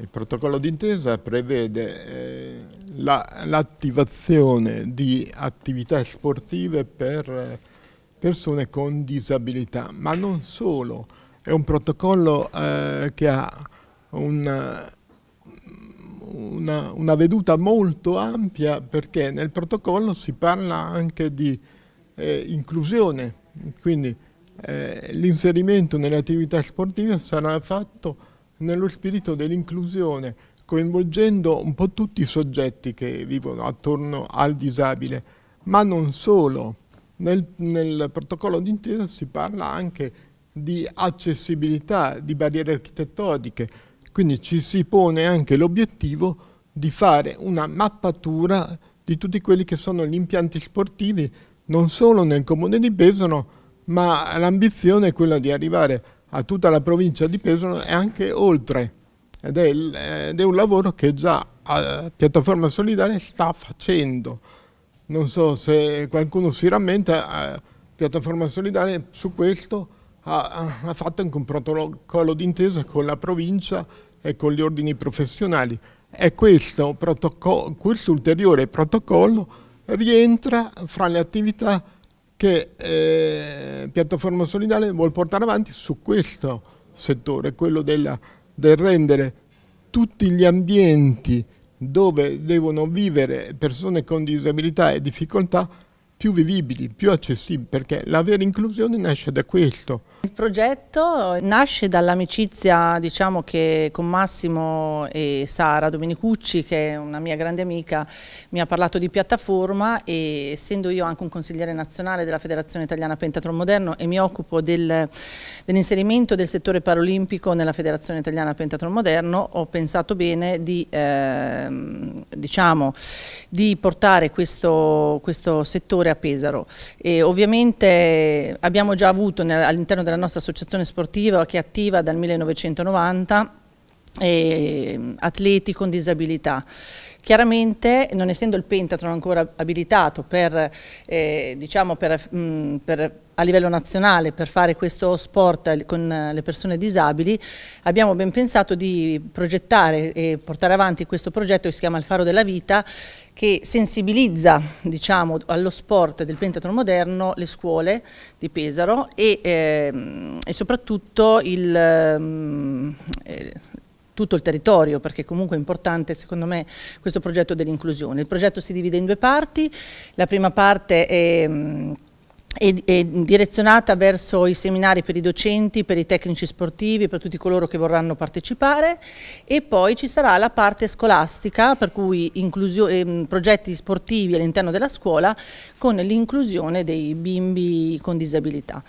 Il protocollo d'intesa prevede eh, l'attivazione la, di attività sportive per eh, persone con disabilità, ma non solo, è un protocollo eh, che ha una, una, una, veduta molto ampia perché nel protocollo si parla anche di eh, inclusione, quindi eh, l'inserimento nelle attività sportive sarà fatto nello spirito dell'inclusione, coinvolgendo un po' tutti i soggetti che vivono attorno al disabile, ma non solo. Nel, nel protocollo d'intesa si parla anche di accessibilità, di barriere architettoniche, quindi ci si pone anche l'obiettivo di fare una mappatura di tutti quelli che sono gli impianti sportivi, non solo nel comune di Besano, ma l'ambizione è quella di arrivare a a tutta la provincia di Pesaro e anche oltre. Ed è, ed è un lavoro che già eh, Piattaforma Solidale sta facendo. Non so se qualcuno si rammenta, eh, Piattaforma Solidale su questo ha, ha fatto anche un protocollo d'intesa con la provincia e con gli ordini professionali. E questo, questo ulteriore protocollo rientra fra le attività che eh, Piattaforma Solidale vuole portare avanti su questo settore, quello della, del rendere tutti gli ambienti dove devono vivere persone con disabilità e difficoltà più vivibili, più accessibili, perché la vera inclusione nasce da questo. Il progetto nasce dall'amicizia diciamo, che con Massimo e Sara Domenicucci, che è una mia grande amica, mi ha parlato di piattaforma e essendo io anche un consigliere nazionale della Federazione Italiana Pentatron Moderno e mi occupo del, dell'inserimento del settore paralimpico nella Federazione Italiana Pentatron Moderno, ho pensato bene di, eh, diciamo, di portare questo, questo settore a Pesaro e ovviamente abbiamo già avuto all'interno della nostra associazione sportiva che è attiva dal 1990 e ehm, atleti con disabilità. Chiaramente, non essendo il pentatron ancora abilitato per, eh, diciamo per, mh, mm, per, a livello nazionale per fare questo sport con eh, le persone disabili, abbiamo ben pensato di progettare e portare avanti questo progetto che si chiama Il Faro della Vita, che sensibilizza diciamo, allo sport del pentatron moderno le scuole di Pesaro e, eh, e soprattutto il, mm, eh, tutto il territorio, perché comunque è importante secondo me questo progetto dell'inclusione. Il progetto si divide in due parti, la prima parte è è, direzionata verso i seminari per i docenti, per i tecnici sportivi, per tutti coloro che vorranno partecipare e poi ci sarà la parte scolastica per cui eh, progetti sportivi all'interno della scuola con l'inclusione dei bimbi con disabilità.